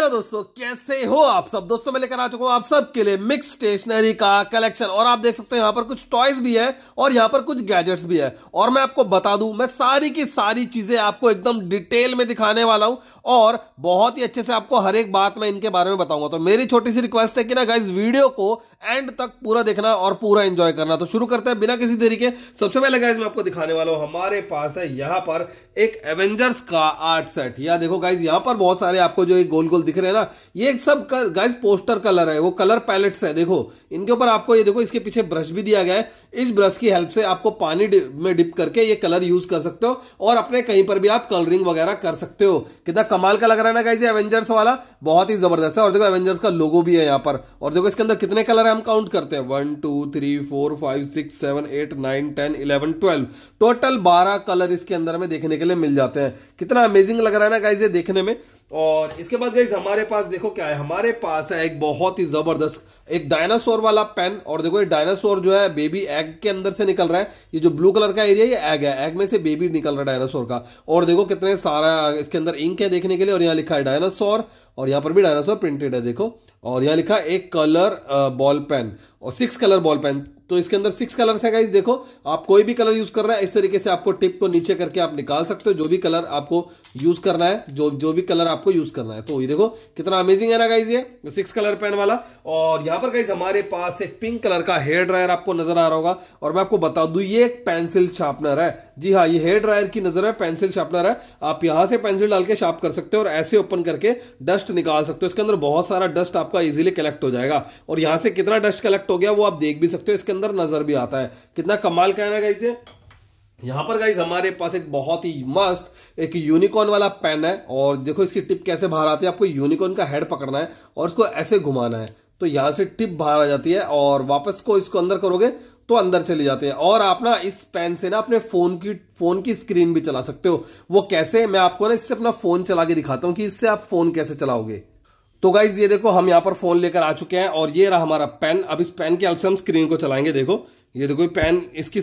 hello दोस्तों कैसे हो आप सब दोस्तों मैं लेकर आ चुका हूं आप सब के लिए मिक्स स्टेशनरी का कलेक्शन और आप देख सकते हो यहां पर कुछ टॉयज भी है और यहां पर कुछ गैजेट्स भी है और मैं आपको बता दूं मैं सारी की सारी चीजें आपको एकदम डिटेल में दिखाने वाला हूं और बहुत ही अच्छे से आपको हर एक बात मैं इनके बारे में बताऊंगा तो मेरी छोटी सी रिक्वेस्ट है कि ना गाइज वीडियो को एंड तक पूरा देखना और पूरा एंजॉय करना तो शुरू करते हैं बिना किसी तरीके सबसे पहले गाइज मैं आपको दिखाने वाला हूं हमारे पास है यहां पर एक एवेंजर्स का आर्ट सेट या देखो गाइज यहां पर बहुत सारे आपको जो गोल गोल दिख रहे हैं ना ये सब गाइस पोस्टर कलर है वो कलर पैलेट्स है देखो इनके ऊपर आपको ये देखो इसके पीछे ब्रश भी दिया गया है इस ब्रश की हेल्प से आपको पानी में डिप करके ये कलर यूज कर सकते हो और अपने कहीं पर भी आप कलरिंग वगैरह कर सकते हो कितना कमाल का लग रहा है ना गाइज एवेंजर्स वाला बहुत ही जबरदस्त है और देखो एवेंजर्स का लोगो भी है यहाँ पर और देखो इसके अंदर कितने कलर है हम काउंट करते हैं one two three four five six seven eight nine ten eleven twelve total बारह कलर इसके अंदर में देखने के लिए मिल जाते हैं कितना अमेजिंग लग रहा है ना गाइज ये देखने में और इसके बाद गई हमारे पास देखो क्या है हमारे पास है एक बहुत ही जबरदस्त एक डायनासोर वाला पेन और देखो ये डायनासोर जो है बेबी एग के अंदर से निकल रहा है ये जो ब्लू कलर का एरिया ये एग है एग में से बेबी निकल रहा है डायनासोर का और देखो कितने सारा इसके अंदर इंक है देखने के लिए और यहाँ लिखा है डायनासोर और यहाँ पर भी डायनासोर प्रिंटेड है देखो और यहाँ लिखा एक कलर बॉल पेन और सिक्स कलर बॉल पेन तो इसके अंदर सिक्स कलर्स है गाइज देखो आप कोई भी कलर यूज कर रहे हैं इस तरीके से आपको टिप को नीचे करके आप निकाल सकते हो जो भी कलर आपको यूज करना है जो जो भी कलर आपको यूज करना है तो ये देखो कितना अमेजिंग है ना गाइज ये सिक्स कलर पेन वाला और यहाँ पर गाइज हमारे पास एक पिंक कलर का हेयर ड्रायर आपको नजर आ रहा होगा और मैं आपको बता दू ये एक पेंसिल शार्पनर है जी हाँ ये हेयर ड्रायर की नजर है पेंसिल शार्पनर है आप यहां से पेंसिल डाल के शार्प कर सकते हो और ऐसे ओपन करके डस्ट डस्ट निकाल सकते हो इसके अंदर बहुत सारा डस्ट आपका इजीली कलेक्ट हो जाएगा और यहां से कितना डस्ट कलेक्ट हो गया वो आप देख भी सकते हो इसके अंदर नजर भी आता है कितना कमाल कहना है इसे यहाँ पर गाइज हमारे पास एक बहुत ही मस्त एक यूनिकॉर्न वाला पेन है और देखो इसकी टिप कैसे बाहर आती है आपको यूनिकॉर्न का हेड पकड़ना है और इसको ऐसे घुमाना है तो यहाँ से टिप बाहर आ जाती है और वापस को इसको अंदर करोगे तो अंदर चले जाते हैं और आप ना इस पेन से ना अपने फ़ोन की फ़ोन की स्क्रीन भी चला सकते हो वो कैसे मैं आपको ना इससे अपना फ़ोन चला के दिखाता हूँ कि इससे आप फ़ोन कैसे चलाओगे तो गाइज ये देखो हम यहां पर फ़ोन लेकर आ चुके हैं और ये रहा हमारा पेन अब इस पेन के अल्प हम स्क्रीन को चलाएंगे देखो ये देखो पेन इसकी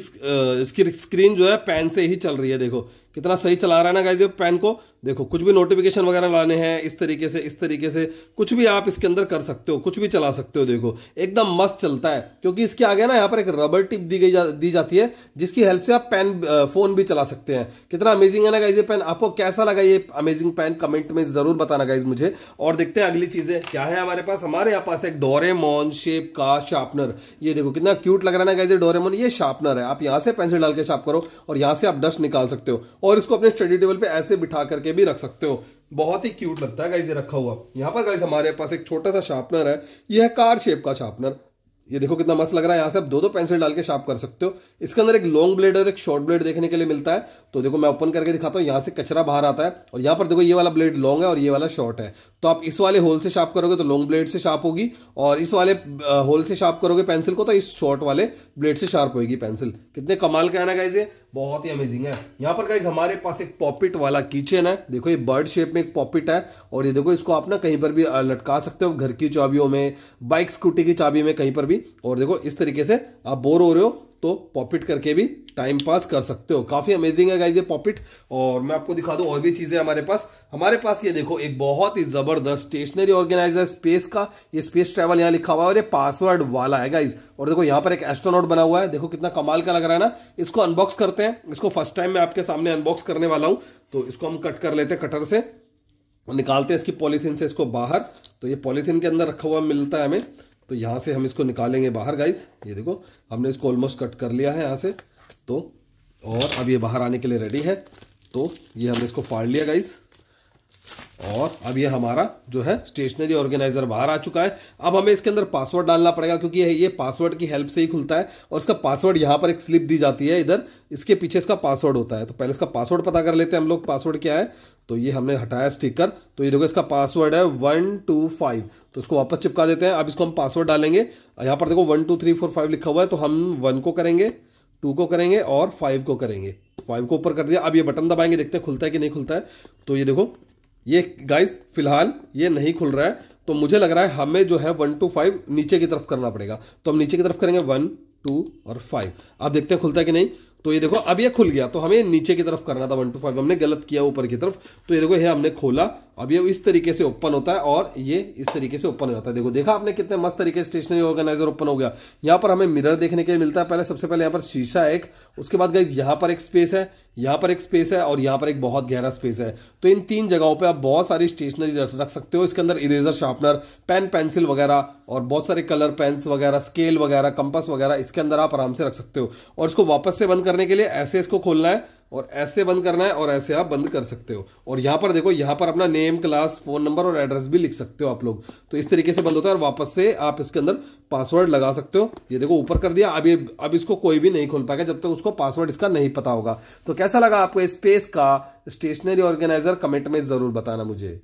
इसकी स्क्रीन जो है पेन से ही चल रही है देखो कितना सही चला रहा है ना गाइज ये पेन को देखो कुछ भी नोटिफिकेशन वगैरह लाने हैं इस तरीके से इस तरीके से कुछ भी आप इसके अंदर कर सकते हो कुछ भी चला सकते हो देखो एकदम मस्त चलता है क्योंकि इसके आगे ना यहाँ पर एक रबर टिप दी गई जा, दी जाती है जिसकी हेल्प से आप पेन फोन भी चला सकते हैं कितना अमेजिंग है ना गाइज ये पेन आपको कैसा लगा ये अमेजिंग पेन कमेंट में जरूर बताना गाइज मुझे और देखते हैं अगली चीजें क्या है हमारे पास हमारे यहाँ पास एक डोरेमोन शेप का शार्पनर ये देखो कितना क्यूट लग रहा है ना गाइज ये डोरेमोन ये शार्पनर है आप यहाँ से पेंसिल डाल के शार्प करो और यहाँ से आप डस्ट निकाल सकते हो और इसको अपने स्टडी टेबल पर ऐसे बिठा करके भी रख सकते हो बहुत ही क्यूट लगता है गाइज ये रखा हुआ यहाँ पर गाइज हमारे पास एक छोटा सा शार्पनर है यह है कार शेप का शार्पनर ये देखो कितना मस्त लग रहा है यहाँ से आप दो दो पेंसिल डाल के शार्प कर सकते हो इसके अंदर एक लॉन्ग ब्लेड और एक शॉर्ट ब्लेड देखने के लिए मिलता है तो देखो मैं ओपन करके दिखाता हूँ यहाँ से कचरा बाहर आता है और यहाँ पर देखो ये वाला ब्लेड लॉन्ग है और ये वाला शॉर्ट है तो आप इस वाले होल से शार्प करोगे तो लॉन्ग ब्लेड से शार्प होगी और इस वाले होल से शार्प करोगे पेंसिल को तो इस शॉर्ट वाले ब्लेड से शार्प होगी पेंसिल कितने कमाल का है ना गाइज ये बहुत ही अमेजिंग है यहाँ पर गाइज हमारे पास एक पॉपिट वाला किचन है देखो ये बर्ड शेप में एक पॉपिट है और ये देखो इसको आप ना कहीं पर भी लटका सकते हो घर की चाबियों में बाइक स्कूटी की चाबी में कहीं पर भी और देखो इस तरीके से आप बोर हो रहे हो तो पॉपिट करके भी टाइम पास कर सकते हो काफ़ी अमेजिंग है गाइज ये पॉपिट और मैं आपको दिखा दू और भी चीज़ें हमारे पास हमारे पास ये देखो एक बहुत ही ज़बरदस्त स्टेशनरी ऑर्गेनाइजर स्पेस का ये स्पेस ट्रैवल यहाँ लिखा हुआ है और ये पासवर्ड वाला है गाइज और देखो यहाँ पर एक एस्ट्रोनॉट बना हुआ है देखो कितना कमाल का लग रहा है ना इसको अनबॉक्स करते हैं इसको फर्स्ट टाइम मैं आपके सामने अनबॉक्स करने वाला हूँ तो इसको हम कट कर लेते हैं कटर से निकालते हैं इसकी पॉलीथीन से इसको बाहर तो ये पॉलीथीन के अंदर रखा हुआ मिलता है हमें तो यहाँ से हम इसको निकालेंगे बाहर गाइज ये देखो हमने इसको ऑलमोस्ट कट कर लिया है यहाँ से तो और अब ये बाहर आने के लिए रेडी है तो ये हमने इसको फाड़ लिया गाइज़ और अब ये हमारा जो है स्टेशनरी ऑर्गेनाइजर बाहर आ चुका है अब हमें इसके अंदर पासवर्ड डालना पड़ेगा क्योंकि ये पासवर्ड की हेल्प से ही खुलता है और इसका पासवर्ड यहाँ पर एक स्लिप दी जाती है इधर इसके पीछे इसका पासवर्ड होता है तो पहले इसका पासवर्ड पता कर लेते हैं हम लोग पासवर्ड क्या है तो ये हमने हटाया स्टिकर तो ये देखो इसका पासवर्ड है वन टू फाइव तो इसको वापस चिपका देते हैं अब इसको हम पासवर्ड डालेंगे यहाँ पर देखो one two three four five लिखा हुआ है तो हम वन को करेंगे टू को करेंगे और फाइव को करेंगे फाइव को ऊपर कर दिया अब ये बटन दबाएंगे देखते हैं खुलता है कि नहीं खुलता है तो ये देखो ये गाइस फिलहाल ये नहीं खुल रहा है तो मुझे लग रहा है हमें जो है वन टू फाइव नीचे की तरफ करना पड़ेगा तो हम नीचे की तरफ करेंगे वन टू और फाइव आप देखते हैं खुलता है कि नहीं तो ये देखो अब ये खुल गया तो हमें नीचे की तरफ करना था वन टू फाइव हमने गलत किया ऊपर की तरफ तो ये देखो ये हमने खोला अब ये इस तरीके से ओपन होता है और ये इस तरीके से ओपन हो जाता है देखो देखा आपने कितने मस्त तरीके से स्टेशनरी ऑर्गेनाइजर ओपन हो गया यहाँ पर हमें मिरर देखने के लिए मिलता है पहले सबसे पहले यहाँ पर शीशा एक उसके बाद गई यहाँ पर एक स्पेस है यहाँ पर एक स्पेस है और यहाँ पर एक बहुत गहरा स्पेस है तो इन तीन जगहों पर आप बहुत सारी स्टेशनरी रख, रख सकते हो इसके अंदर इरेजर शार्पनर पेन पेंसिल वगैरह और बहुत सारे कलर पेन्स वगैरह स्केल वगैरह कंपस वगैरह इसके अंदर आप आराम से रख सकते हो और इसको वापस से बंद करने के लिए ऐसे इसको खोलना है और ऐसे बंद करना है और ऐसे आप बंद कर सकते हो और यहाँ पर देखो यहाँ पर अपना नेम क्लास फोन नंबर और एड्रेस भी लिख सकते हो आप लोग तो इस तरीके से बंद होता है और वापस से आप इसके अंदर पासवर्ड लगा सकते हो ये देखो ऊपर कर दिया अभी अब इसको कोई भी नहीं खोल पाएगा जब तक तो उसको पासवर्ड इसका नहीं पता होगा तो कैसा लगा आपको स्पेस का स्टेशनरी ऑर्गेनाइजर कमेंट में ज़रूर बताना मुझे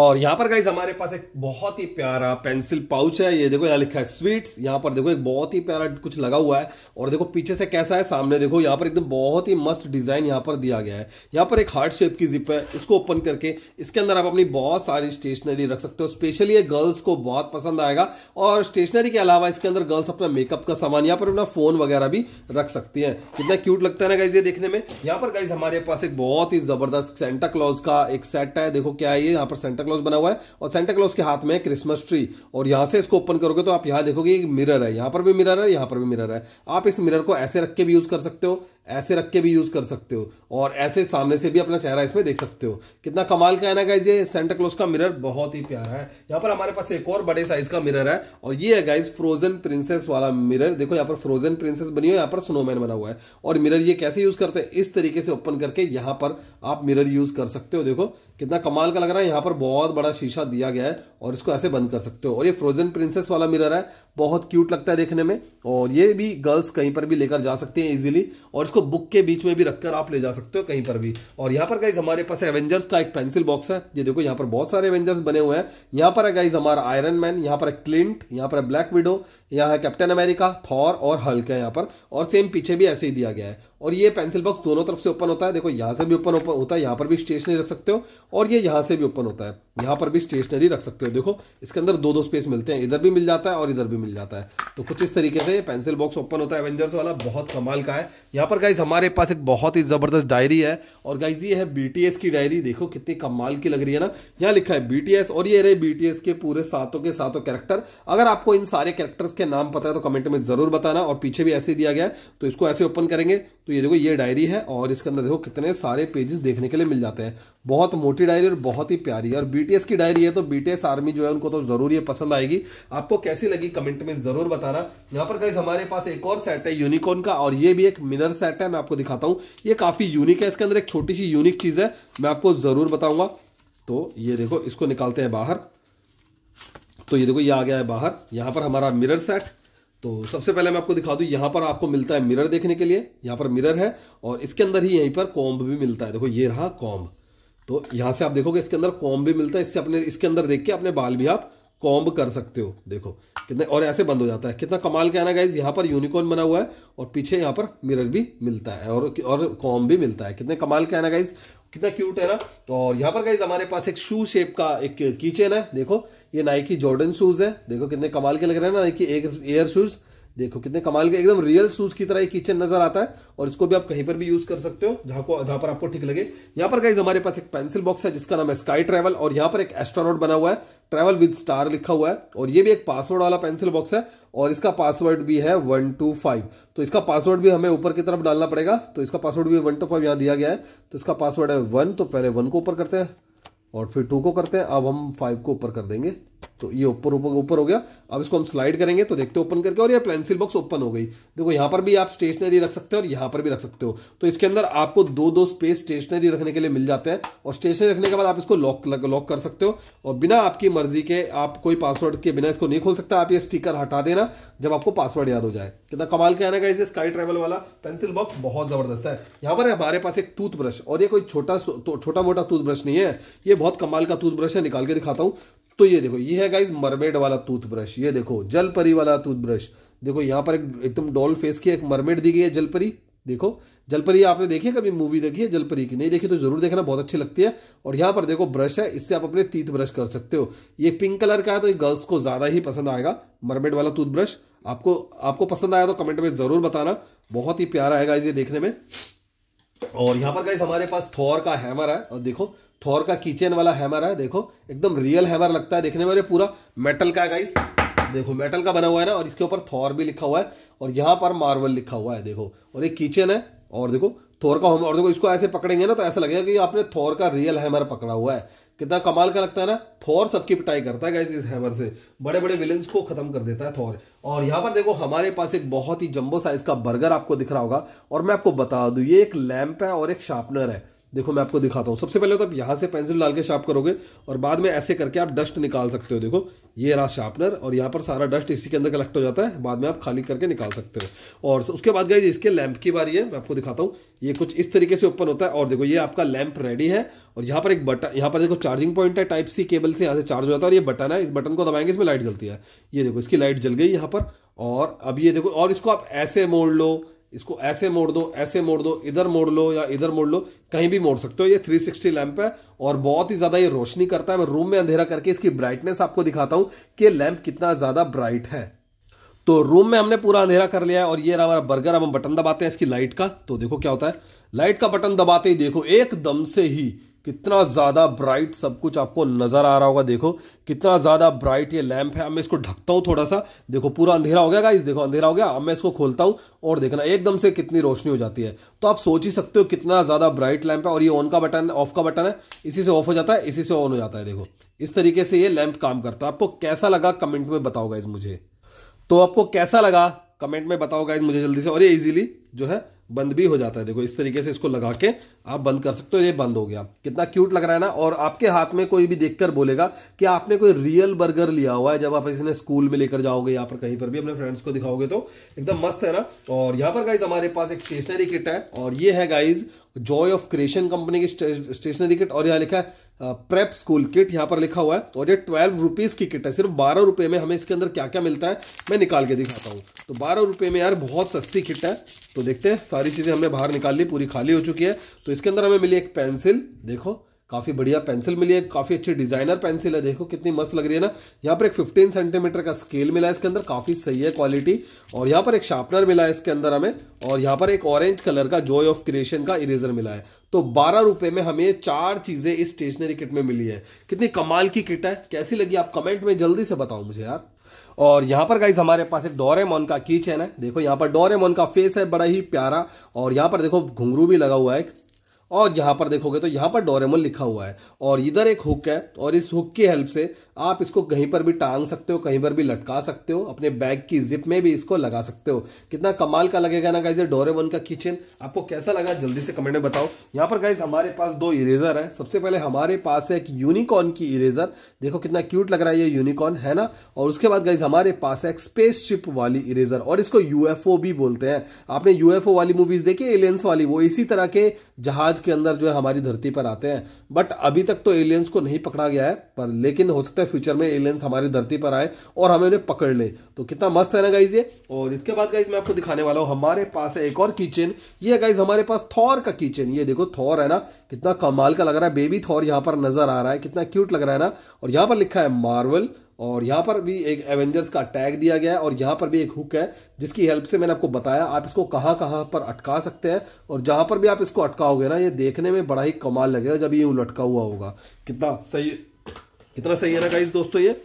और यहाँ पर गाइज हमारे पास एक बहुत ही प्यारा पेंसिल पाउच है ये देखो यहाँ लिखा है स्वीट्स यहां पर देखो एक बहुत ही प्यारा कुछ लगा हुआ है और देखो पीछे से कैसा है सामने देखो यहाँ पर एकदम बहुत ही मस्त डिजाइन यहां पर दिया गया है यहाँ पर एक हार्ट शेप की जिप है इसको ओपन करके इसके अंदर आप अपनी बहुत सारी स्टेशनरी रख सकते हो स्पेशली ये गर्ल्स को बहुत पसंद आएगा और स्टेशनरी के अलावा इसके अंदर गर्ल्स अपना मेकअप का सामान यहाँ पर अपना फोन वगैरह भी रख सकती है कितना क्यूट लगता है ना गाइज ये देखने में यहाँ पर गाइज हमारे पास एक बहुत ही जबरदस्त सेंटा क्लॉज का एक सेट है देखो क्या है ये यहाँ पर सेंटा सेंटा क्लॉज बना हुआ है और सेंटा क्लॉज के हाथ में क्रिसमस ट्री और यहां से इसको ओपन करोगे तो आप यहां देखोगे एक मिरर है यहां पर भी मिरर है यहां पर भी मिरर है आप इस मिरर को ऐसे रख के भी यूज कर सकते हो ऐसे रख के भी यूज़ कर सकते हो और ऐसे सामने से भी अपना चेहरा इसमें देख सकते हो कितना कमाल का है ना गाइज ये सेंटा क्लोज का मिरर बहुत ही प्यारा है यहाँ पर हमारे पास एक और बड़े साइज का मिरर है और ये है गाइज फ्रोजन प्रिंसेस वाला मिरर देखो यहाँ पर फ्रोजन प्रिंसेस बनी है यहाँ पर स्नोमैन बना हुआ है और मिरर ये कैसे यूज़ करते हैं इस तरीके से ओपन करके यहाँ पर आप मिरर यूज़ कर सकते हो देखो कितना कमाल का लग रहा है यहाँ पर बहुत बड़ा शीशा दिया गया है और इसको ऐसे बंद कर सकते हो और ये फ्रोजन प्रिंसेस वाला मिरर है बहुत क्यूट लगता है देखने में और ये भी गर्ल्स कहीं पर भी लेकर जा सकते हैं इजिली और इसको बुक के बीच में भी रखकर आप ले जा सकते हो कहीं पर भी और यहाँ पर गाइज हमारे पास एवेंजर्स का एक पेंसिल बॉक्स है ये देखो यहाँ पर बहुत सारे एवेंजर्स बने हुए हैं यहाँ पर है गाइज हमारा आयरन मैन यहाँ पर है क्लिंट यहाँ पर है ब्लैक विडो यहाँ है कैप्टन अमेरिका थॉर और हल्क है यहाँ पर और सेम पीछे भी ऐसे ही दिया गया है और ये पेंसिल बॉक्स दोनों तरफ से ओपन होता है देखो यहाँ से भी ओपन होता है यहाँ पर भी स्टेशनरी रख सकते हो और ये यहाँ से भी ओपन होता है यहाँ पर भी स्टेशनरी रख सकते हो देखो इसके अंदर दो दो स्पेस मिलते हैं इधर भी मिल जाता है और इधर भी मिल जाता है तो कुछ इस तरीके से पेंसिल बॉक्स ओपन होता है एवेंजर्स वाला बहुत कमाल का है यहाँ पर गाइज हमारे पास एक बहुत ही ज़बरदस्त डायरी है और गाइज ये है बी की डायरी देखो कितनी कमाल की लग रही है ना यहाँ लिखा है बी और ये रहे बी के पूरे सातों के सातों कैरेक्टर अगर आपको इन सारे कैरेक्टर्स के नाम पता है तो कमेंट में ज़रूर बताना और पीछे भी ऐसे दिया गया है तो इसको ऐसे ओपन करेंगे तो ये देखो ये डायरी है और इसके अंदर देखो कितने सारे पेजेस देखने के लिए मिल जाते हैं बहुत मोटी डायरी और बहुत ही प्यारी है और बी की डायरी है तो बी आर्मी जो है उनको तो जरूर ये पसंद आएगी आपको कैसी लगी कमेंट में जरूर बताना यहाँ पर गाइज हमारे पास एक और सेट है यूनिकॉर्न का और ये भी एक मिनर सेट सेट है मैं आपको दिखाता हूँ ये काफ़ी यूनिक है इसके अंदर एक छोटी सी यूनिक चीज़ है मैं आपको ज़रूर बताऊँगा तो ये देखो इसको निकालते हैं बाहर तो ये देखो ये आ गया है बाहर यहाँ पर हमारा मिरर सेट तो सबसे पहले मैं आपको दिखा दूँ यहाँ पर आपको मिलता है मिरर देखने के लिए यहाँ पर मिरर है और इसके अंदर ही यहीं पर कॉम्ब भी मिलता है देखो ये रहा कॉम्ब तो यहाँ से आप देखोगे इसके अंदर कॉम्ब भी मिलता है इससे अपने इसके अंदर देख के अपने बाल भी आप कॉम्ब कर सकते हो देखो कितने और ऐसे बंद हो जाता है कितना कमाल का आना गाइज यहाँ पर यूनिकॉर्न बना हुआ है और पीछे यहाँ पर मिरर भी मिलता है और और कॉम्ब भी मिलता है कितने कमाल के आना गाइज कितना क्यूट है ना तो और यहाँ पर गाइज हमारे पास एक शू शेप का एक कीचेन है देखो ये नाइकी जॉर्डन शूज है देखो कितने कमाल के लग रहे हैं ना नाइकी एयर शूज़ देखो कितने कमाल के एकदम रियल शूज की तरह किचन नजर आता है और इसको भी आप कहीं पर भी यूज कर सकते हो जहां को जहां पर आपको ठीक लगे यहाँ पर गाइज हमारे पास एक पेंसिल बॉक्स है जिसका नाम है स्काई ट्रेवल और यहाँ पर एक एस्ट्रोनॉट बना हुआ है ट्रेवल विद स्टार लिखा हुआ है और ये भी एक पासवर्ड वाला पेंसिल बॉक्स है और इसका पासवर्ड भी है वन टू फाइव तो इसका पासवर्ड भी हमें ऊपर की तरफ डालना पड़ेगा तो इसका पासवर्ड भी वन टू फाइव यहाँ दिया गया है तो इसका पासवर्ड है वन तो पहले वन को ऊपर करते हैं और फिर टू को करते हैं अब हम फाइव को ऊपर कर देंगे तो ये ऊपर ऊपर ऊपर हो गया अब इसको हम स्लाइड करेंगे तो देखते ओपन करके और ये पेंसिल बॉक्स ओपन हो गई देखो यहाँ पर भी आप स्टेशनरी रख सकते हो और यहाँ पर भी रख सकते हो तो इसके अंदर आपको दो दो स्पेस स्टेशनरी रखने के लिए मिल जाते हैं और स्टेशनरी रखने के बाद आप इसको लॉक लॉक कर सकते हो और बिना आपकी मर्जी के आप कोई पासवर्ड के बिना इसको नहीं खोल सकता आप ये स्टीकर हटा देना जब आपको पासवर्ड याद हो जाए कितना कमाल के आने का इसे स्काई ट्रेवल वाला पेंसिल बॉक्स बहुत ज़बरदस्त है यहाँ पर हमारे पास एक टूथब्रश और ये कोई छोटा छोटा मोटा टूथब्रश नहीं है ये बहुत कमाल का टूथब्रश है निकाल के दिखाता हूँ तो ये देखो ये है गाइज मरमेड वाला टूथब्रश ये देखो जलपरी वाला टूथब्रश देखो यहाँ पर एक एकदम डॉल फेस की एक मरमेड दी गई है जलपरी देखो जलपरी आपने देखी है कभी मूवी देखी है जलपरी की नहीं देखी तो जरूर देखना बहुत अच्छी लगती है और यहाँ पर देखो ब्रश है इससे आप अपने तीत ब्रश कर सकते हो ये पिंक कलर का है तो ये गर्ल्स को ज़्यादा ही पसंद आएगा मरमेड वाला टूथब्रश आपको आपको पसंद आया तो कमेंट में ज़रूर बताना बहुत ही प्यारा आएगा इसे ये देखने में और यहाँ पर गाइस हमारे पास थौर का हैमर है और देखो थौर का किचन वाला हैमर है देखो एकदम रियल हैमर लगता है देखने में ये पूरा मेटल का है गाइस देखो मेटल का बना हुआ है ना और इसके ऊपर थौर भी लिखा हुआ है और यहाँ पर मार्वल लिखा हुआ है देखो और एक किचन है और देखो थौर का हम और देखो इसको ऐसे पकड़ेंगे ना तो ऐसा लगेगा कि आपने थौर का रियल हैमर पकड़ा हुआ है कितना कमाल का लगता है ना थॉर सबकी पिटाई करता है इस हैमर से बड़े बड़े विलन्स को खत्म कर देता है थॉर और यहाँ पर देखो हमारे पास एक बहुत ही जंबो साइज का बर्गर आपको दिख रहा होगा और मैं आपको बता दू ये एक लैम्प है और एक शार्पनर है देखो मैं आपको दिखाता हूँ सबसे पहले तो आप यहाँ से पेंसिल डाल के शार्प करोगे और बाद में ऐसे करके आप डस्ट निकाल सकते हो देखो ये रहा शार्पनर और यहाँ पर सारा डस्ट इसी के अंदर कलेक्ट हो जाता है बाद में आप खाली करके निकाल सकते हो और उसके बाद गए इसके लैंप की बारी है मैं आपको दिखाता हूँ ये कुछ इस तरीके से ओपन होता है और देखो ये आपका लैंप रेडी है और यहाँ पर एक बटन यहाँ पर देखो चार्जिंग पॉइंट है टाइप सी केबल से यहाँ से चार्ज हो जाता है और ये बटन है इस बटन को दबाएंगे इसमें लाइट जलती है ये देखो इसकी लाइट जल गई यहाँ पर और अब ये देखो और इसको आप ऐसे मोड़ लो इसको ऐसे मोड़ दो ऐसे मोड़ दो इधर मोड़ लो या इधर मोड़ लो कहीं भी मोड़ सकते हो ये 360 सिक्सटी लैंप है और बहुत ही ज़्यादा ये रोशनी करता है मैं रूम में अंधेरा करके इसकी ब्राइटनेस आपको दिखाता हूं कि लैंप कितना ज़्यादा ब्राइट है तो रूम में हमने पूरा अंधेरा कर लिया है और ये रहा हमारा बर्गर अब हम बटन दबाते हैं इसकी लाइट का तो देखो क्या होता है लाइट का बटन दबाते ही देखो एकदम से ही कितना ज़्यादा ब्राइट सब कुछ आपको नज़र आ रहा होगा देखो कितना ज़्यादा ब्राइट ये लैंप है अब मैं इसको ढकता हूँ थोड़ा सा देखो पूरा अंधेरा हो गया गाइस देखो अंधेरा हो गया अब मैं इसको खोलता हूँ और देखना एकदम से कितनी रोशनी हो जाती है तो आप सोच ही सकते हो कितना ज़्यादा ब्राइट लैंप है और ये ऑन का बटन ऑफ का बटन है इसी से ऑफ हो जाता है इसी से ऑन हो जाता है देखो इस तरीके से ये लैंप काम करता है आपको कैसा लगा कमेंट में बताओ इस मुझे तो आपको कैसा लगा कमेंट में बताओ गाइज मुझे जल्दी से और ये इजीली जो है बंद भी हो जाता है देखो इस तरीके से इसको लगा के आप बंद कर सकते हो ये बंद हो गया कितना क्यूट लग रहा है ना और आपके हाथ में कोई भी देखकर बोलेगा कि आपने कोई रियल बर्गर लिया हुआ है जब आप इसने स्कूल में लेकर जाओगे यहाँ पर कहीं पर भी अपने फ्रेंड्स को दिखाओगे तो एकदम मस्त है ना और यहाँ पर गाइज हमारे पास एक स्टेशनरी किट है और ये है guys joy of creation company की स्टेशनरी किट और यहाँ लिखा है प्रेप स्कूल किट यहाँ पर लिखा हुआ है और ये ट्वेल्व रुपीज़ की किट है सिर्फ बारह रुपए में हमें इसके अंदर क्या क्या मिलता है मैं निकाल के दिखाता हूं तो बारह रुपए में यार बहुत सस्ती किट है तो देखते हैं सारी चीज़ें हमने बाहर निकाल ली पूरी खाली हो चुकी है तो इसके अंदर हमें मिली एक पेंसिल देखो काफ़ी बढ़िया पेंसिल मिली है काफ़ी अच्छी डिज़ाइनर पेंसिल है देखो कितनी मस्त लग रही है ना यहाँ पर एक 15 सेंटीमीटर का स्केल मिला है इसके अंदर काफ़ी सही है क्वालिटी और यहाँ पर एक शार्पनर मिला है इसके अंदर हमें और यहाँ पर एक ऑरेंज कलर का जॉय ऑफ क्रिएशन का इरेजर मिला है तो बारह रुपए में हमें चार चीज़ें इस स्टेशनरी किट में मिली है कितनी कमाल की किट है कैसी लगी आप कमेंट में जल्दी से बताओ मुझे यार और यहाँ पर गाइज हमारे पास एक डोरेमोन का की चैन है देखो यहाँ पर डोरेमोन का फेस है बड़ा ही प्यारा और यहाँ पर देखो घुंगरू भी लगा हुआ है और यहाँ पर देखोगे तो यहाँ पर डोरेमोन लिखा हुआ है और इधर एक हुक है और इस हुक की हेल्प से आप इसको कहीं पर भी टांग सकते हो कहीं पर भी लटका सकते हो अपने बैग की जिप में भी इसको लगा सकते हो कितना कमाल का लगेगा ना गाइज ये डोरेमोन का किचन आपको कैसा लगा जल्दी से कमेंट में बताओ यहाँ पर गाइज हमारे पास दो इरेजर है सबसे पहले हमारे पास है एक यूनिकॉर्न की इरेजर देखो कितना क्यूट लग रहा है ये यूनिकॉर्न है ना और उसके बाद गाइज हमारे पास है एक शिप वाली इरेजर और इसको यूएफओ भी बोलते हैं आपने यूएफओ वाली मूवीज देखी एलियंस वाली वो इसी तरह के जहाज के अंदर जो है हमारी धरती पर आते हैं बट अभी तक तो एलियंस को नहीं पकड़ा गया है पर लेकिन हो सकता है फ्यूचर में एलियंस हमारी धरती पर आए और हमें उन्हें पकड़ ले तो कितना मस्त है ना गाइज ये और इसके बाद गाइज मैं आपको दिखाने वाला हूँ हमारे पास है एक और किचन ये गाइज हमारे पास थौर का किचन ये देखो थौर है ना कितना कमाल का लग रहा है बेबी थौर यहाँ पर नजर आ रहा है कितना क्यूट लग रहा है ना और यहाँ पर लिखा है मार्वल और यहाँ पर भी एक एवेंजर्स का टैग दिया गया है और यहाँ पर भी एक हुक है जिसकी हेल्प से मैंने आपको बताया आप इसको कहाँ कहाँ पर अटका सकते हैं और जहाँ पर भी आप इसको अटकाओगे ना ये देखने में बड़ा ही कमाल लगेगा जब ये लटका हुआ होगा कितना सही कितना सही है ना गाइज दोस्तों ये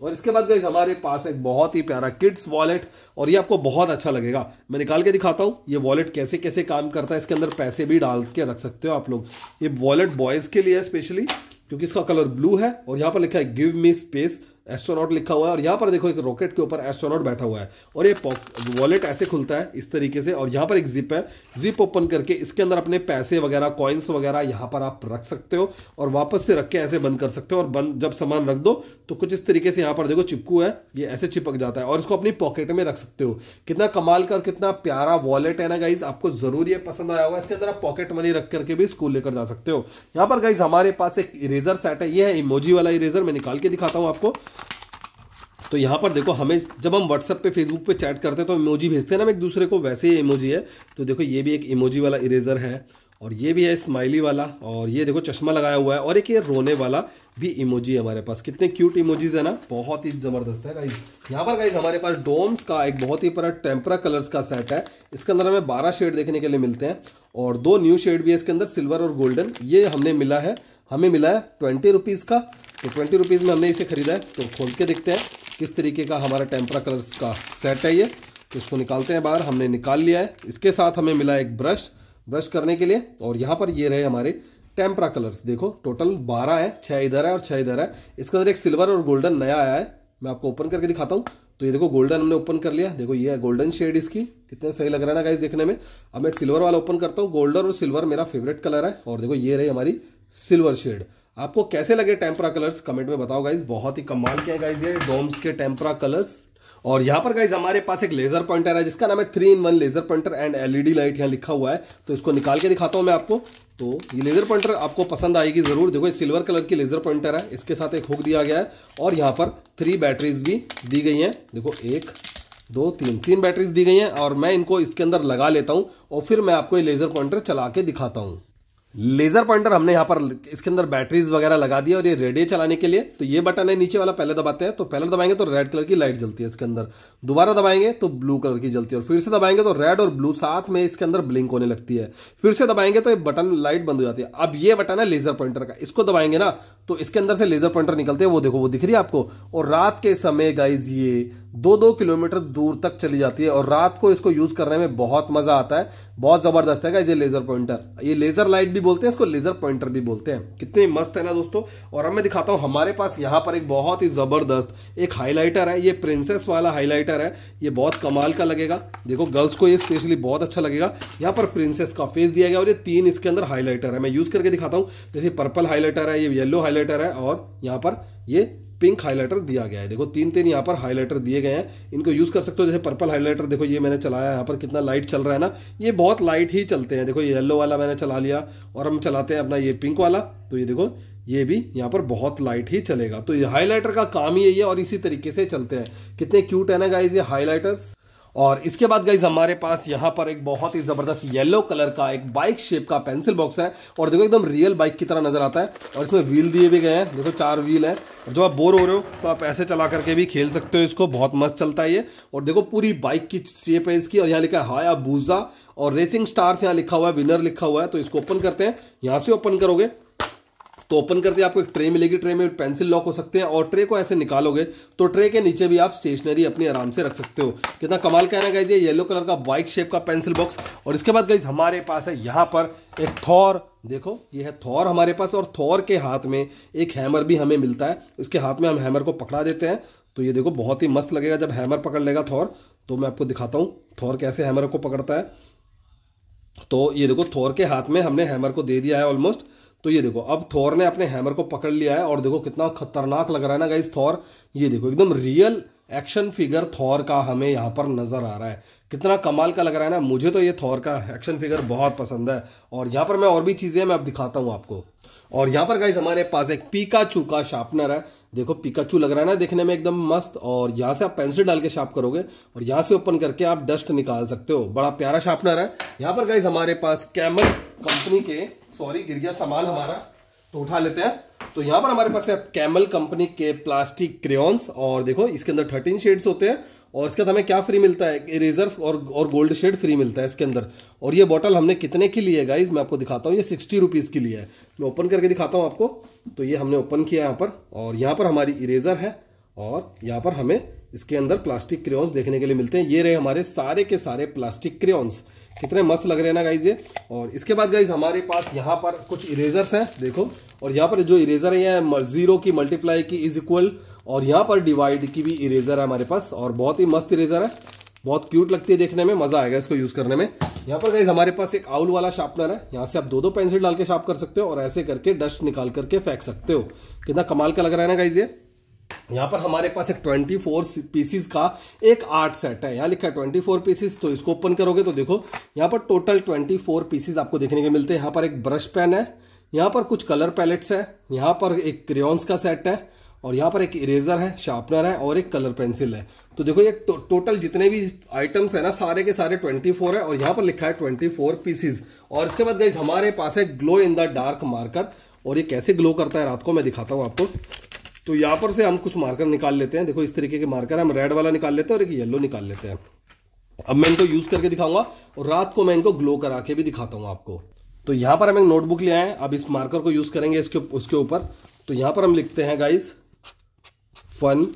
और इसके बाद गाइज हमारे पास एक बहुत ही प्यारा किड्स वॉलेट और ये आपको बहुत अच्छा लगेगा मैं निकाल के दिखाता हूँ ये वॉलेट कैसे कैसे काम करता है इसके अंदर पैसे भी डाल के रख सकते हो आप लोग ये वॉलेट बॉयज़ के लिए है स्पेशली क्योंकि इसका कलर ब्लू है और यहाँ पर लिखा है गिव मी स्पेस एस्ट्रोनॉट लिखा हुआ है और यहाँ पर देखो एक रॉकेट के ऊपर एस्ट्रोनॉट बैठा हुआ है और ये वॉलेट ऐसे खुलता है इस तरीके से और यहाँ पर एक जिप है जिप ओपन करके इसके अंदर अपने पैसे वगैरह कॉइन्स वगैरह यहाँ पर आप रख सकते हो और वापस से रख के ऐसे बंद कर सकते हो और बंद जब सामान रख दो तो कुछ इस तरीके से यहाँ पर देखो चिपकू है ये ऐसे चिपक जाता है और इसको अपनी पॉकेट में रख सकते हो कितना कमाल का और कितना प्यारा वॉलेट है ना गाइज आपको जरूर ये पसंद आया होगा इसके अंदर आप पॉकेट मनी रख करके भी स्कूल लेकर जा सकते हो यहाँ पर गाइज हमारे पास एक इरेजर सेट है ये है इमोजी वाला इरेजर मैं निकाल के दिखाता हूँ आपको तो यहाँ पर देखो हमें जब हम व्हाट्सअप पे फेसबुक पे चैट करते हैं तो इमोजी भेजते हैं ना हम एक दूसरे को वैसे ही इमोजी है तो देखो ये भी एक इमोजी वाला इरेजर है और ये भी है स्माइली वाला और ये देखो चश्मा लगाया हुआ है और एक ये रोने वाला भी इमोजी है हमारे पास कितने क्यूट इमोजीज है ना बहुत ही ज़बरदस्त है गाइज यहाँ पर गाइज हमारे पास डोम्स का एक बहुत ही बड़ा टेम्परा कलर्स का सेट है इसके अंदर हमें बारह शेड देखने के लिए मिलते हैं और दो न्यू शेड भी है इसके अंदर सिल्वर और गोल्डन ये हमने मिला है हमें मिला है ट्वेंटी रुपीज़ का तो ट्वेंटी रुपीज़ में हमने इसे खरीदा है तो खोल के देखते हैं किस तरीके का हमारा टेम्परा कलर्स का सेट है ये तो इसको निकालते हैं बाहर हमने निकाल लिया है इसके साथ हमें मिला एक ब्रश ब्रश करने के लिए और यहाँ पर ये रहे हमारे टेम्परा कलर्स देखो टोटल बारह है छः इधर है और छः इधर है इसके अंदर एक सिल्वर और गोल्डन नया आया है मैं आपको ओपन करके दिखाता हूँ तो ये देखो गोल्डन हमने ओपन कर लिया देखो ये है गोल्डन शेड इसकी कितने सही लग रहा है ना गाइस देखने में अब मैं सिल्वर वाला ओपन करता हूँ गोल्डन और सिल्वर मेरा फेवरेट कलर है और देखो ये रही हमारी सिल्वर शेड आपको कैसे लगे टेम्परा कलर्स कमेंट में बताओ गाइज बहुत ही कमाल के गाइज ये डोम्स के टेम्परा कलर्स और यहाँ पर गाइज हमारे पास एक लेजर पॉइंटर है जिसका नाम है three in one laser pointer and LED light यहाँ लिखा हुआ है तो इसको निकाल के दिखाता हूँ मैं आपको तो ये लेजर पॉइंटर आपको पसंद आएगी जरूर देखो ये सिल्वर कलर की लेजर पॉइंटर है इसके साथ एक हुक दिया गया है और यहाँ पर थ्री बैटरीज भी दी गई हैं देखो एक दो तीन तीन बैटरीज दी गई हैं और मैं इनको इसके अंदर लगा लेता हूँ और फिर मैं आपको ये लेजर पॉइंटर चला के दिखाता हूँ लेजर पॉइंटर हमने यहां पर इसके अंदर बैटरीज वगैरह लगा दी और ये रेडियो चलाने के लिए तो ये बटन है नीचे वाला पहले दबाते हैं तो पहले दबाएंगे तो रेड कलर की लाइट जलती है इसके अंदर दोबारा दबाएंगे तो ब्लू कलर की जलती है और फिर से दबाएंगे तो रेड और ब्लू साथ में इसके अंदर ब्लिंक होने लगती है फिर से दबाएंगे तो ये बटन लाइट बंद हो जाती है अब ये बटन है लेजर पॉइंटर का इसको दबाएंगे ना तो इसके अंदर से लेजर पॉइंटर निकलते हैं वो देखो वो दिख रही है आपको और रात के समय गाइज ये दो दो किलोमीटर दूर तक चली जाती है और रात को इसको यूज करने में बहुत मजा आता है बहुत जबरदस्त है ये लेजर पॉइंटर ये लेजर लाइट भी भी बोलते हैं इसको लेजर पॉइंटर भी बोलते हैं कितने मस्त है ना दोस्तों और अब मैं दिखाता हूँ हमारे पास यहाँ पर एक बहुत ही जबरदस्त एक हाईलाइटर है ये प्रिंसेस वाला हाईलाइटर है ये बहुत कमाल का लगेगा देखो गर्ल्स को ये स्पेशली बहुत अच्छा लगेगा यहाँ पर प्रिंसेस का फेस दिया गया और ये तीन इसके अंदर हाईलाइटर है मैं यूज करके दिखाता हूँ जैसे पर्पल हाईलाइटर है ये येलो हाईलाइटर है और यहाँ पर ये पिंक हाईलाइटर दिया गया है देखो तीन तीन यहाँ पर हाईलाइटर दिए गए हैं इनको यूज़ कर सकते हो जैसे पर्पल हाईलाइटर देखो ये मैंने चलाया यहाँ पर कितना लाइट चल रहा है ना ये बहुत लाइट ही चलते हैं देखो ये येलो वाला मैंने चला लिया और हम चलाते हैं अपना ये पिंक वाला तो ये देखो ये भी यहाँ पर बहुत लाइट ही चलेगा तो ये हाईलाइटर का काम ही यही है और इसी तरीके से चलते हैं कितने क्यूट है ना गाइज ये हाईलाइटर्स और इसके बाद गाइज हमारे पास यहाँ पर एक बहुत ही ज़बरदस्त येलो कलर का एक बाइक शेप का पेंसिल बॉक्स है और देखो एकदम रियल बाइक की तरह नज़र आता है और इसमें व्हील दिए भी गए हैं देखो चार व्हील और जो आप बोर हो रहे हो तो आप ऐसे चला करके भी खेल सकते हो इसको बहुत मस्त चलता है ये और देखो पूरी बाइक की शेप है इसकी और यहाँ लिखा है हाया बूजा और रेसिंग स्टार्स यहाँ लिखा हुआ है विनर लिखा हुआ है तो इसको ओपन करते हैं यहाँ से ओपन करोगे तो ओपन करते आपको एक ट्रे मिलेगी ट्रे में पेंसिल लॉक हो सकते हैं और ट्रे को ऐसे निकालोगे तो ट्रे के नीचे भी आप स्टेशनरी अपनी आराम से रख सकते हो कितना कमाल कहना गाइज ये येलो कलर का व्हाइट शेप का पेंसिल बॉक्स और इसके बाद गाइज हमारे पास है यहाँ पर एक थॉर देखो ये है थौर हमारे पास और थौर के हाथ में एक हैमर भी हमें मिलता है इसके हाथ में हम हैमर को पकड़ा देते हैं तो ये देखो बहुत ही मस्त लगेगा जब हैमर पकड़ लेगा थौर तो मैं आपको दिखाता हूँ थौर कैसे हैमर को पकड़ता है तो ये देखो थौर के हाथ में हमने हैमर को दे दिया है ऑलमोस्ट तो ये देखो अब थॉर ने अपने हैमर को पकड़ लिया है और देखो कितना खतरनाक लग रहा है ना गाइज थॉर ये देखो एकदम रियल एक्शन फिगर थॉर का हमें यहाँ पर नज़र आ रहा है कितना कमाल का लग रहा है ना मुझे तो ये थॉर का एक्शन फिगर बहुत पसंद है और यहाँ पर मैं और भी चीज़ें मैं अब दिखाता हूँ आपको और यहाँ पर गाइज हमारे पास एक पीकाचू का शार्पनर है देखो पिकाचू लग रहा है ना देखने में एकदम मस्त और यहाँ से आप पेंसिल डाल के शार्प करोगे और यहाँ से ओपन करके आप डस्ट निकाल सकते हो बड़ा प्यारा शार्पनर है यहाँ पर गाइज हमारे पास कैमल कंपनी के सॉरी गिर गया सामान हमारा तो उठा लेते हैं तो यहाँ पर हमारे पास है कैमल कंपनी के प्लास्टिक क्रेन्स और देखो इसके अंदर थर्टीन शेड्स होते हैं और इसके अंदर हमें क्या फ्री मिलता है इरेजर और और गोल्ड शेड फ्री मिलता है इसके अंदर और ये बॉटल हमने कितने की ली है गाइज मैं आपको दिखाता हूँ ये सिक्सटी रुपीज़ की ली है मैं ओपन करके दिखाता हूँ आपको तो ये हमने ओपन किया यहाँ पर और यहाँ पर हमारी इरेजर है और यहाँ पर हमें इसके अंदर प्लास्टिक क्रेन्स देखने के लिए मिलते हैं ये रहे हमारे सारे के सारे प्लास्टिक क्रेन्स कितने मस्त लग रहे हैं ना गाइज ये और इसके बाद गाइज हमारे पास यहाँ पर कुछ इरेजर्स हैं देखो और यहाँ पर जो इरेजर है जीरो की मल्टीप्लाई की इज इक्वल और यहाँ पर डिवाइड की भी इरेजर है हमारे पास और बहुत ही मस्त इरेजर है बहुत क्यूट लगती है देखने में मजा आएगा इसको यूज करने में यहाँ पर गाइज हमारे पास एक आउल वाला शार्पनर है यहाँ से आप दो दो पेंसिल डाल के शार्प कर सकते हो और ऐसे करके डस्ट निकाल करके फेंक सकते हो कितना कमाल का लग रहा है ना गाइज ये यहाँ पर हमारे पास एक 24 पीसीस का एक आर्ट सेट है यहाँ लिखा है 24 पीसीस तो इसको ओपन करोगे तो देखो यहाँ पर टोटल 24 पीसीस आपको देखने के मिलते हैं यहाँ पर एक ब्रश पेन है यहाँ पर कुछ कलर पैलेट्स है यहाँ पर एक क्रियॉन्स का सेट है और यहाँ पर एक इरेजर है शार्पनर है और एक कलर पेंसिल है तो देखो ये टो, टोटल जितने भी आइटम्स है ना सारे के सारे 24 है और यहाँ पर लिखा है 24 पीसीज और इसके बाद गई हमारे पास है glow in the dark marker और ये कैसे ग्लो करता है रात को मैं दिखाता हूँ आपको तो यहाँ पर से हम कुछ मार्कर निकाल लेते हैं देखो इस तरीके के मार्कर हम रेड वाला निकाल लेते हैं और एक येलो निकाल लेते हैं अब मैं इनको यूज करके दिखाऊंगा और रात को मैं इनको ग्लो करा के भी दिखाता हूँ आपको तो यहाँ पर हम एक नोटबुक ले आए अब इस मार्कर को यूज करेंगे इसके उसके ऊपर तो यहाँ पर हम लिखते हैं गाइस फन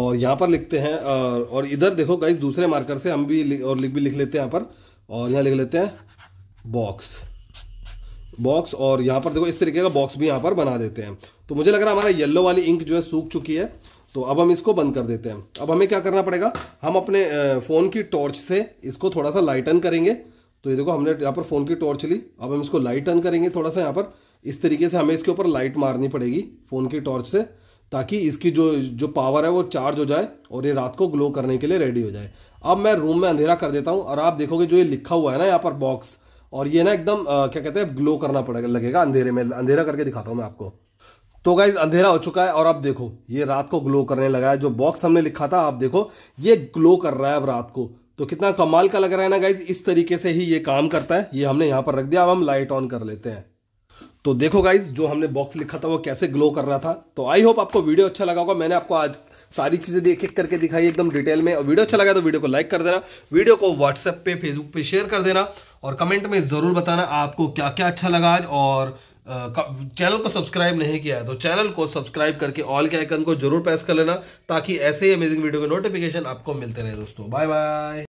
और यहाँ पर लिखते हैं और इधर देखो गाइस दूसरे मार्कर से हम भी और लिख भी लिख लेते हैं यहाँ पर और यहाँ लिख लेते हैं बॉक्स बॉक्स और यहाँ पर देखो इस तरीके का बॉक्स भी यहाँ पर बना देते हैं तो मुझे लग रहा है हमारा येलो वाली इंक जो है सूख चुकी है तो अब हम इसको बंद कर देते हैं अब हमें क्या करना पड़ेगा हम अपने फ़ोन की टॉर्च से इसको थोड़ा सा लाइटन करेंगे तो ये देखो हमने यहाँ पर फ़ोन की टॉर्च ली अब हम इसको लाइटन करेंगे थोड़ा सा यहाँ पर इस तरीके से हमें इसके ऊपर लाइट मारनी पड़ेगी फ़ोन की टॉर्च से ताकि इसकी जो जो पावर है वो चार्ज हो जाए और ये रात को ग्लो करने के लिए रेडी हो जाए अब मैं रूम में अंधेरा कर देता हूँ और आप देखोगे जो ये लिखा हुआ है ना यहाँ पर बॉक्स और ये ना एकदम क्या कहते हैं ग्लो करना पड़ेगा लगेगा अंधेरे में अंधेरा करके दिखाता हूँ मैं आपको तो गाइज अंधेरा हो चुका है और आप देखो ये रात को ग्लो करने लगा है जो बॉक्स हमने लिखा था आप देखो ये ग्लो कर रहा है अब रात को तो कितना कमाल का लग रहा है ना गाइज इस तरीके से ही ये काम करता है ये हमने यहाँ पर रख दिया अब हम लाइट ऑन कर लेते हैं तो देखो गाइज जो हमने बॉक्स लिखा था वो कैसे ग्लो कर रहा था तो आई होप आपको वीडियो अच्छा लगा होगा मैंने आपको आज सारी चीज़ें देख एक करके दिखाई एकदम डिटेल में और वीडियो अच्छा लगा तो वीडियो को लाइक कर देना वीडियो को व्हाट्सएप पे फेसबुक पे शेयर कर देना और कमेंट में ज़रूर बताना आपको क्या क्या अच्छा लगा आज और चैनल को सब्सक्राइब नहीं किया है तो चैनल को सब्सक्राइब करके ऑल के आइकन को जरूर प्रेस कर लेना ताकि ऐसे ही अमेजिंग वीडियो के नोटिफिकेशन आपको मिलते रहे दोस्तों बाय बाय